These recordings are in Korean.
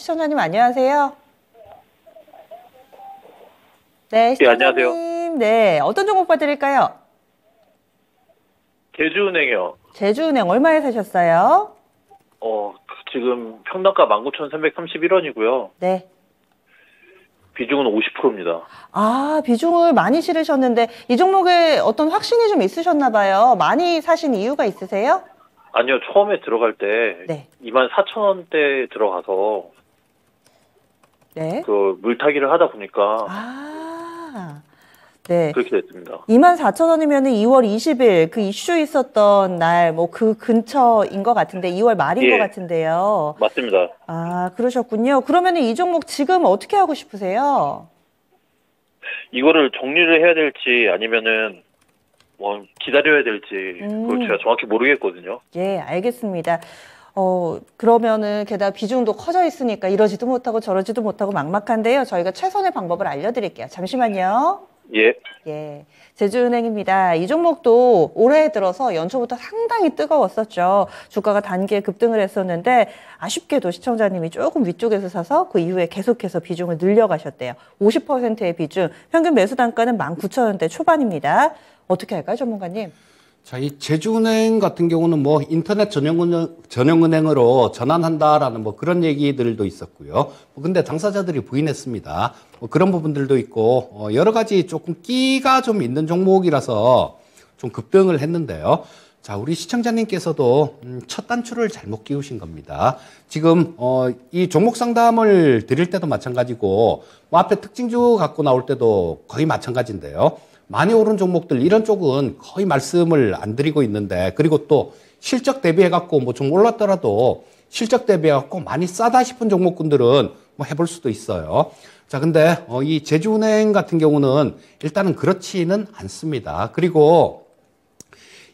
시청자님 안녕하세요. 네, 네, 안녕하세요. 네, 어떤 정보 받드릴까요 제주은행이요. 제주은행 얼마에 사셨어요? 어, 지금 평당가 19,331원이고요. 네. 비중은 50%입니다. 아, 비중을 많이 실으셨는데 이 종목에 어떤 확신이 좀 있으셨나 봐요. 많이 사신 이유가 있으세요? 아니요, 처음에 들어갈 때 네. 2만 4천 원대 들어가서 네. 그 물타기를 하다 보니까 아. 네. 그렇게 됐습니다. 2만 4천 원이면 2월 20일 그 이슈 있었던 날 뭐 그 근처인 것 같은데 2월 말인 예. 것 같은데요. 맞습니다. 아 그러셨군요. 그러면 이 종목 지금 어떻게 하고 싶으세요? 이거를 정리를 해야 될지 아니면은 뭐 기다려야 될지 그걸 음. 제가 정확히 모르겠거든요. 예, 알겠습니다. 어, 그러면은 게다가 비중도 커져 있으니까 이러지도 못하고 저러지도 못하고 막막한데요. 저희가 최선의 방법을 알려드릴게요. 잠시만요. 예. 예. 제주은행입니다. 이 종목도 올해 들어서 연초부터 상당히 뜨거웠었죠. 주가가 단기에 급등을 했었는데 아쉽게도 시청자님이 조금 위쪽에서 사서 그 이후에 계속해서 비중을 늘려가셨대요. 50%의 비중, 평균 매수 단가는 19,000원대 초반입니다. 어떻게 할까요, 전문가님? 자, 이 제주은행 같은 경우는 뭐 인터넷 전용은행, 전용은행으로 전환한다라는 뭐 그런 얘기들도 있었고요. 뭐 근데 당사자들이 부인했습니다. 뭐 그런 부분들도 있고, 어, 여러 가지 조금 끼가 좀 있는 종목이라서 좀 급등을 했는데요. 자, 우리 시청자님께서도 음, 첫 단추를 잘못 끼우신 겁니다. 지금 어, 이 종목 상담을 드릴 때도 마찬가지고 뭐 앞에 특징주 갖고 나올 때도 거의 마찬가지인데요. 많이 오른 종목들 이런 쪽은 거의 말씀을 안 드리고 있는데 그리고 또 실적 대비해갖고 뭐 좀 올랐더라도 실적 대비해갖고 많이 싸다 싶은 종목군들은 뭐 해볼 수도 있어요. 자, 근데 어, 이 제주은행 같은 경우는 일단은 그렇지는 않습니다. 그리고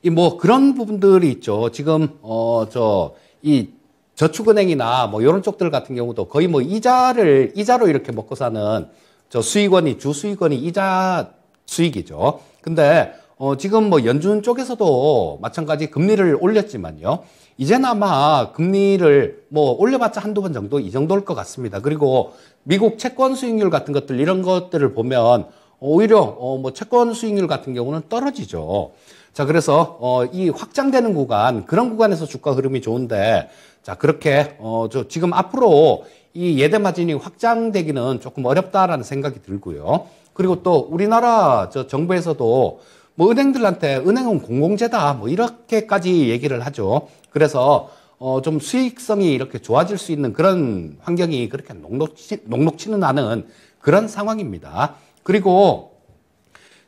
이 뭐 그런 부분들이 있죠. 지금 어 저 이 저축은행이나 뭐 이런 쪽들 같은 경우도 거의 뭐 이자를 이자로 이렇게 먹고 사는 저 수익원이 주수익원이 이자 수익이죠. 근데 어, 지금 뭐 연준 쪽에서도 마찬가지 금리를 올렸지만요. 이제나마 금리를 뭐 올려봤자 한두 번 정도 이 정도일 것 같습니다. 그리고 미국 채권 수익률 같은 것들 이런 것들을 보면 오히려 어, 뭐 채권 수익률 같은 경우는 떨어지죠. 자, 그래서 어, 이 확장되는 구간 그런 구간에서 주가 흐름이 좋은데 자 그렇게 어, 저 지금 앞으로 이 예대 마진이 확장되기는 조금 어렵다라는 생각이 들고요. 그리고 또 우리나라 저 정부에서도 뭐 은행들한테 은행은 공공재다 뭐 이렇게까지 얘기를 하죠. 그래서 어 좀 수익성이 이렇게 좋아질 수 있는 그런 환경이 그렇게 녹록치, 녹록치는 않은 그런 상황입니다. 그리고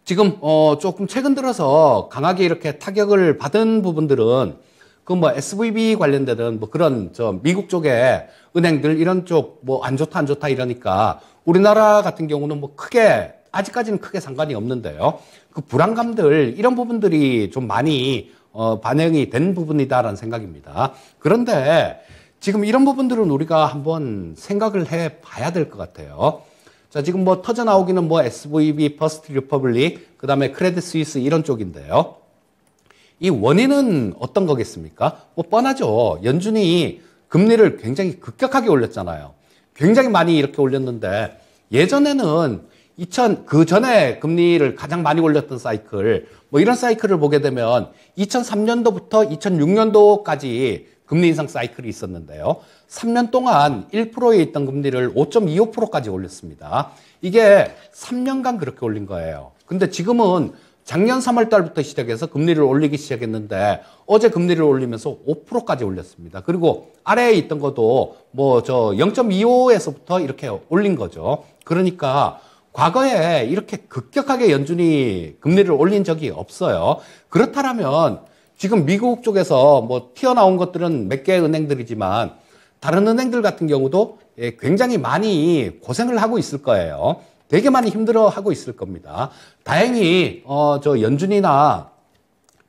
지금 어 조금 최근 들어서 강하게 이렇게 타격을 받은 부분들은 그 뭐 SVB 관련되는 뭐 그런 저 미국 쪽에 은행들 이런 쪽 뭐 안 좋다 안 좋다 이러니까 우리나라 같은 경우는 뭐 크게 아직까지는 크게 상관이 없는데요. 그 불안감들 이런 부분들이 좀 많이 어, 반영이 된 부분이다라는 생각입니다. 그런데 지금 이런 부분들은 우리가 한번 생각을 해 봐야 될 것 같아요. 자, 지금 뭐 터져 나오기는 뭐 SVB, 퍼스트 리퍼블릭, 그 다음에 크레딧 스위스 이런 쪽인데요. 이 원인은 어떤 거겠습니까? 뭐 뻔하죠. 연준이 금리를 굉장히 급격하게 올렸잖아요. 굉장히 많이 이렇게 올렸는데 예전에는 2000, 그 전에 금리를 가장 많이 올렸던 사이클, 뭐 이런 사이클을 보게 되면 2003년도부터 2006년도까지 금리 인상 사이클이 있었는데요. 3년 동안 1%에 있던 금리를 5.25%까지 올렸습니다. 이게 3년간 그렇게 올린 거예요. 근데 지금은 작년 3월 달부터 시작해서 금리를 올리기 시작했는데 어제 금리를 올리면서 5%까지 올렸습니다. 그리고 아래에 있던 것도 뭐 저 0.25에서부터 이렇게 올린 거죠. 그러니까 과거에 이렇게 급격하게 연준이 금리를 올린 적이 없어요. 그렇다면 지금 미국 쪽에서 뭐 튀어나온 것들은 몇 개의 은행들이지만 다른 은행들 같은 경우도 예, 굉장히 많이 고생을 하고 있을 거예요. 되게 많이 힘들어하고 있을 겁니다. 다행히 어, 저 연준이나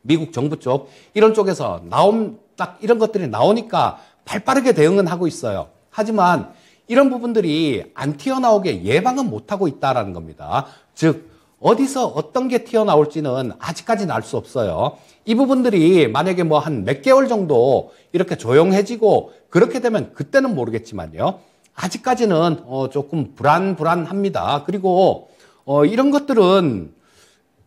미국 정부 쪽 이런 쪽에서 나옴 딱 이런 것들이 나오니까 발빠르게 대응은 하고 있어요. 하지만 이런 부분들이 안 튀어나오게 예방은 못하고 있다라는 겁니다. 즉 어디서 어떤 게 튀어나올지는 아직까지는 알 수 없어요. 이 부분들이 만약에 뭐 한 몇 개월 정도 이렇게 조용해지고 그렇게 되면 그때는 모르겠지만요. 아직까지는 어 조금 불안불안합니다. 그리고 어 이런 것들은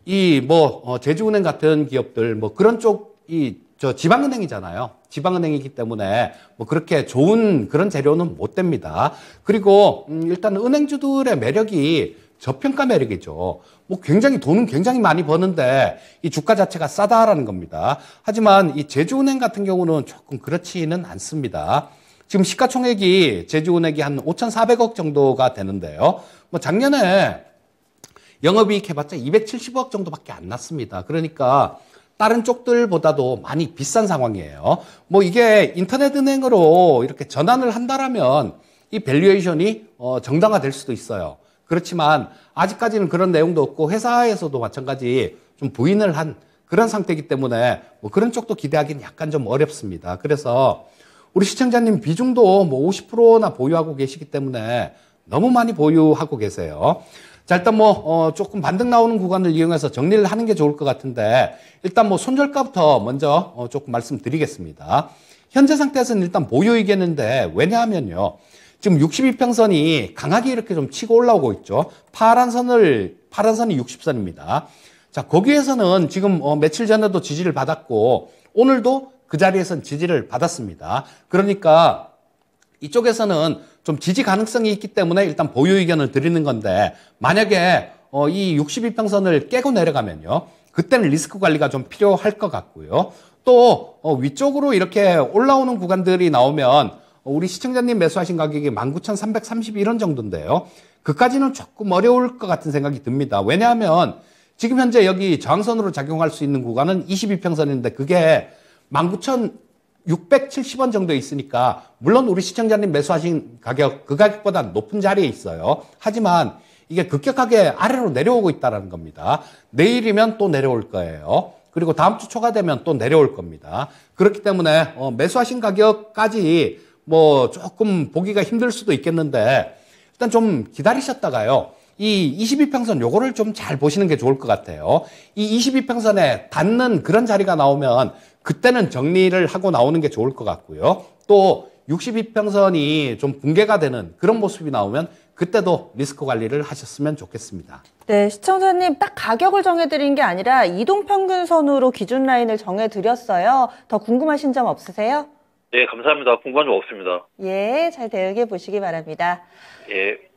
이뭐 어, 제주은행 같은 기업들 뭐 그런 쪽이 저 지방은행이잖아요. 지방은행이기 때문에 뭐 그렇게 좋은 그런 재료는 못 됩니다. 그리고 음 일단 은행주들의 매력이 저평가 매력이죠. 뭐 굉장히 돈은 굉장히 많이 버는데 이 주가 자체가 싸다라는 겁니다. 하지만 이 제주은행 같은 경우는 조금 그렇지는 않습니다. 지금 시가총액이 제주은행이 한 5,400억 정도가 되는데요. 뭐 작년에 영업이익 해봤자 270억 정도밖에 안 났습니다. 그러니까 다른 쪽들보다도 많이 비싼 상황이에요. 뭐 이게 인터넷 은행으로 이렇게 전환을 한다라면 이 밸류에이션이 어, 정당화될 수도 있어요. 그렇지만 아직까지는 그런 내용도 없고 회사에서도 마찬가지 좀 부인을 한 그런 상태이기 때문에 뭐 그런 쪽도 기대하기는 약간 좀 어렵습니다. 그래서 우리 시청자님 비중도 뭐 50%나 보유하고 계시기 때문에 너무 많이 보유하고 계세요. 자, 일단 뭐, 어, 조금 반등 나오는 구간을 이용해서 정리를 하는 게 좋을 것 같은데, 일단 뭐 손절가부터 먼저 어, 조금 말씀드리겠습니다. 현재 상태에서는 일단 보유이겠는데, 왜냐하면요. 지금 62평선이 강하게 이렇게 좀 치고 올라오고 있죠. 파란 선을, 파란 선이 60선입니다. 자, 거기에서는 지금 어, 며칠 전에도 지지를 받았고, 오늘도 그 자리에선 지지를 받았습니다. 그러니까 이쪽에서는 좀 지지 가능성이 있기 때문에 일단 보유 의견을 드리는 건데 만약에 어, 이 62평선을 깨고 내려가면요. 그때는 리스크 관리가 좀 필요할 것 같고요. 또 어, 위쪽으로 이렇게 올라오는 구간들이 나오면 우리 시청자님 매수하신 가격이 19,331원 정도인데요. 그까지는 조금 어려울 것 같은 생각이 듭니다. 왜냐하면 지금 현재 여기 저항선으로 작용할 수 있는 구간은 22평선인데 그게 19,000 670원 정도에 있으니까 물론 우리 시청자님 매수하신 가격 그 가격보다 높은 자리에 있어요. 하지만 이게 급격하게 아래로 내려오고 있다는 겁니다. 내일이면 또 내려올 거예요. 그리고 다음 주 초가 되면 또 내려올 겁니다. 그렇기 때문에 어, 매수하신 가격까지 뭐 조금 보기가 힘들 수도 있겠는데 일단 좀 기다리셨다가요. 이 22평선 요거를 좀 잘 보시는 게 좋을 것 같아요. 이 22평선에 닿는 그런 자리가 나오면 그때는 정리를 하고 나오는 게 좋을 것 같고요. 또 62평선이 좀 붕괴가 되는 그런 모습이 나오면 그때도 리스크 관리를 하셨으면 좋겠습니다. 네, 시청자님 딱 가격을 정해드린 게 아니라 이동평균선으로 기준 라인을 정해드렸어요. 더 궁금하신 점 없으세요? 네, 감사합니다. 궁금한 점 없습니다. 예, 잘 대응해 보시기 바랍니다. 예.